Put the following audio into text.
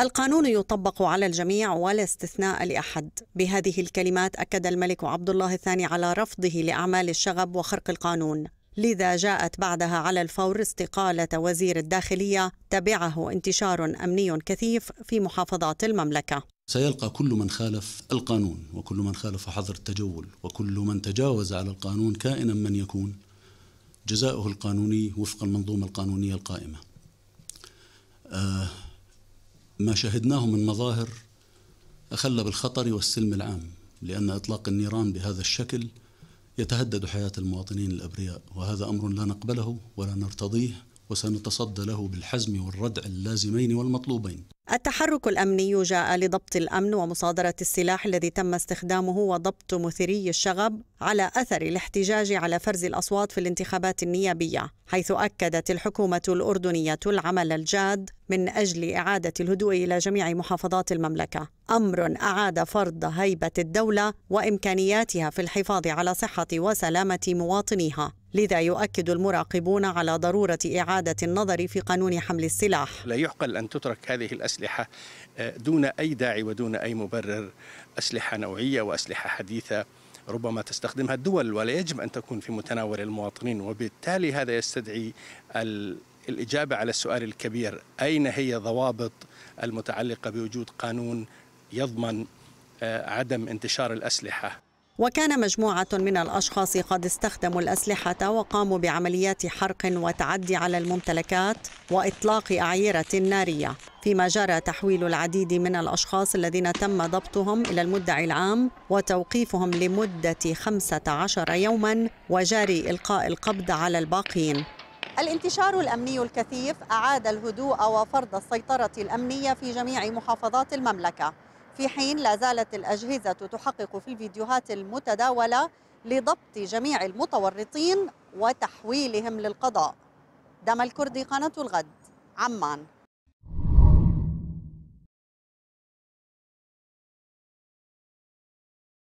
القانون يطبق على الجميع ولا استثناء لاحد بهذه الكلمات اكد الملك عبد الله الثاني على رفضه لاعمال الشغب وخرق القانون لذا جاءت بعدها على الفور استقاله وزير الداخليه تبعه انتشار امني كثيف في محافظات المملكه سيلقى كل من خالف القانون وكل من خالف حظر التجول وكل من تجاوز على القانون كائنا من يكون جزاؤه القانوني وفق المنظومه القانونيه القائمه آه ما شهدناه من مظاهر أخل بالخطر والسلم العام لأن إطلاق النيران بهذا الشكل يتهدد حياة المواطنين الأبرياء وهذا أمر لا نقبله ولا نرتضيه وسنتصدى له بالحزم والردع اللازمين والمطلوبين التحرك الامني جاء لضبط الامن ومصادره السلاح الذي تم استخدامه وضبط مثيري الشغب على اثر الاحتجاج على فرز الاصوات في الانتخابات النيابيه حيث اكدت الحكومه الاردنيه العمل الجاد من اجل اعاده الهدوء الى جميع محافظات المملكه امر اعاد فرض هيبه الدوله وامكانياتها في الحفاظ على صحه وسلامه مواطنيها لذا يؤكد المراقبون على ضروره اعاده النظر في قانون حمل السلاح لا يعقل ان تترك هذه الأسئلة أسلحة آه، دون أي داعي ودون أي مبرر أسلحة نوعية وأسلحة حديثة ربما تستخدمها الدول ولا يجب أن تكون في متناول المواطنين وبالتالي هذا يستدعي الإجابة على السؤال الكبير أين هي ضوابط المتعلقة بوجود قانون يضمن آه، عدم انتشار الأسلحة وكان مجموعة من الأشخاص قد استخدموا الأسلحة وقاموا بعمليات حرق وتعدي على الممتلكات وإطلاق أعيرة نارية فيما جرى تحويل العديد من الأشخاص الذين تم ضبطهم إلى المدعي العام وتوقيفهم لمدة 15 يوما وجاري إلقاء القبض على الباقين الانتشار الأمني الكثيف أعاد الهدوء وفرض السيطرة الأمنية في جميع محافظات المملكة في حين لا زالت الأجهزة تحقق في الفيديوهات المتداولة لضبط جميع المتورطين وتحويلهم للقضاء دم الكردي قناة الغد عمان